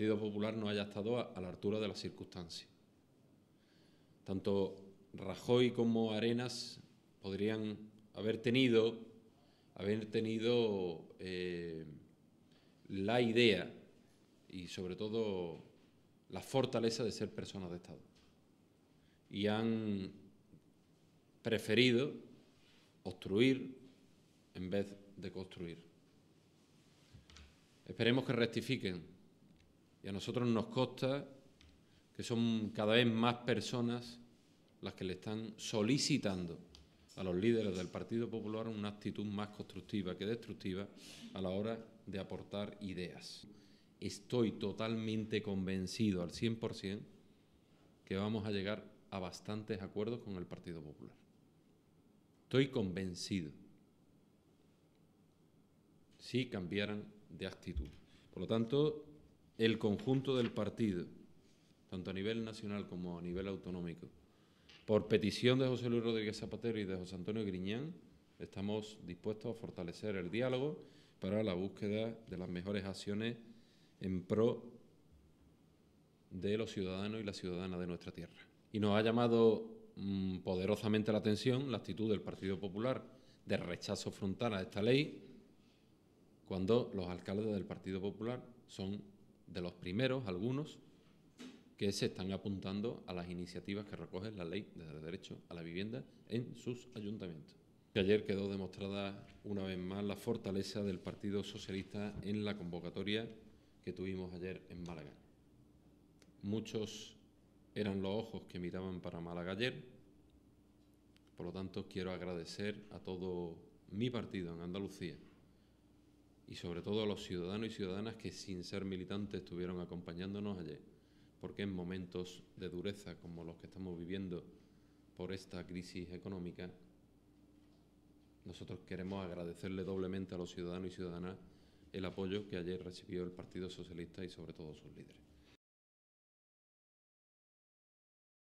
Partido Popular no haya estado a, la altura de las circunstancias. Tanto Rajoy como Arenas podrían haber tenido, haber tenido eh, la idea y sobre todo la fortaleza de ser personas de Estado. Y han preferido obstruir en vez de construir. Esperemos que rectifiquen y a nosotros nos consta que son cada vez más personas las que le están solicitando a los líderes del Partido Popular una actitud más constructiva que destructiva a la hora de aportar ideas. Estoy totalmente convencido al 100% que vamos a llegar a bastantes acuerdos con el Partido Popular. Estoy convencido. Si cambiaran de actitud. Por lo tanto, el conjunto del partido, tanto a nivel nacional como a nivel autonómico, por petición de José Luis Rodríguez Zapatero y de José Antonio Griñán, estamos dispuestos a fortalecer el diálogo para la búsqueda de las mejores acciones en pro de los ciudadanos y las ciudadanas de nuestra tierra. Y nos ha llamado mm, poderosamente la atención la actitud del Partido Popular de rechazo frontal a esta ley, cuando los alcaldes del Partido Popular son de los primeros, algunos, que se están apuntando a las iniciativas que recoge la ley de derecho a la vivienda en sus ayuntamientos. Ayer quedó demostrada una vez más la fortaleza del Partido Socialista en la convocatoria que tuvimos ayer en Málaga. Muchos eran los ojos que miraban para Málaga ayer, por lo tanto quiero agradecer a todo mi partido en Andalucía y sobre todo a los ciudadanos y ciudadanas que sin ser militantes estuvieron acompañándonos ayer, porque en momentos de dureza como los que estamos viviendo por esta crisis económica, nosotros queremos agradecerle doblemente a los ciudadanos y ciudadanas el apoyo que ayer recibió el Partido Socialista y sobre todo sus líderes.